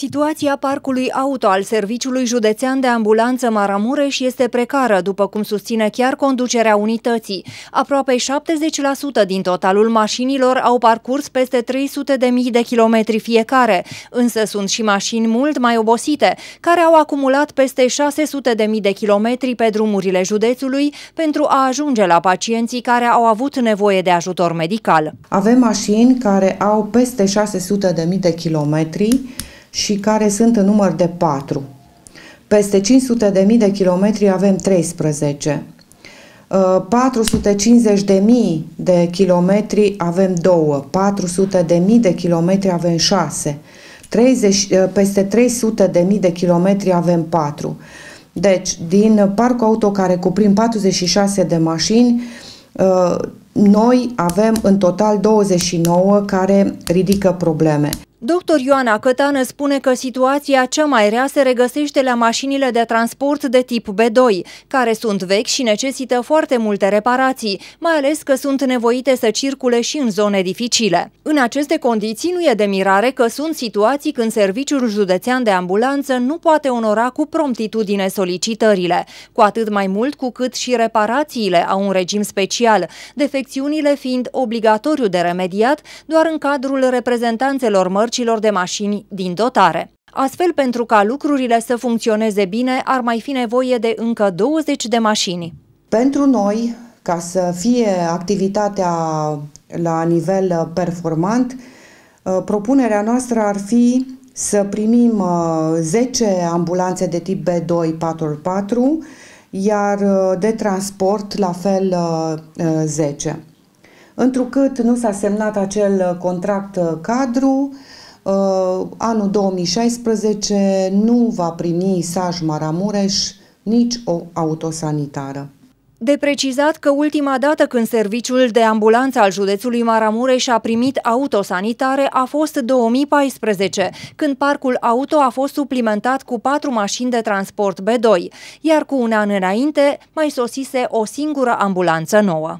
Situația parcului auto al Serviciului Județean de Ambulanță Maramureș este precară, după cum susține chiar conducerea unității. Aproape 70% din totalul mașinilor au parcurs peste 300.000 de kilometri fiecare, însă sunt și mașini mult mai obosite, care au acumulat peste 600.000 de kilometri pe drumurile județului pentru a ajunge la pacienții care au avut nevoie de ajutor medical. Avem mașini care au peste 600.000 de kilometri și care sunt în număr de 4. Peste 500.000 de, de kilometri avem 13. 450.000 uh, de, de kilometri avem 2, 400.000 de, de kilometri avem 6, 30, uh, peste 300.000 de, de kilometri avem 4. Deci, din parcul auto care cuprind 46 de mașini, uh, noi avem în total 29 care ridică probleme. Dr. Ioana Cătană spune că situația cea mai rea se regăsește la mașinile de transport de tip B2, care sunt vechi și necesită foarte multe reparații, mai ales că sunt nevoite să circule și în zone dificile. În aceste condiții nu e de mirare că sunt situații când Serviciul Județean de Ambulanță nu poate onora cu promptitudine solicitările, cu atât mai mult cu cât și reparațiile au un regim special, defecțiunile fiind obligatoriu de remediat doar în cadrul reprezentanțelor mărturilor mărcilor de mașini din dotare. Astfel, pentru ca lucrurile să funcționeze bine, ar mai fi nevoie de încă 20 de mașini. Pentru noi, ca să fie activitatea la nivel uh, performant, uh, propunerea noastră ar fi să primim 10 uh, ambulanțe de tip B244, iar de transport la fel 10 întrucât nu s-a semnat acel uh, contract uh, cadru, uh, anul 2016 nu va primi Saj Maramureș nici o autosanitară. De precizat că ultima dată când serviciul de ambulanță al județului Maramureș a primit autosanitare a fost 2014, când parcul auto a fost suplimentat cu patru mașini de transport B2, iar cu un an înainte mai sosise o singură ambulanță nouă.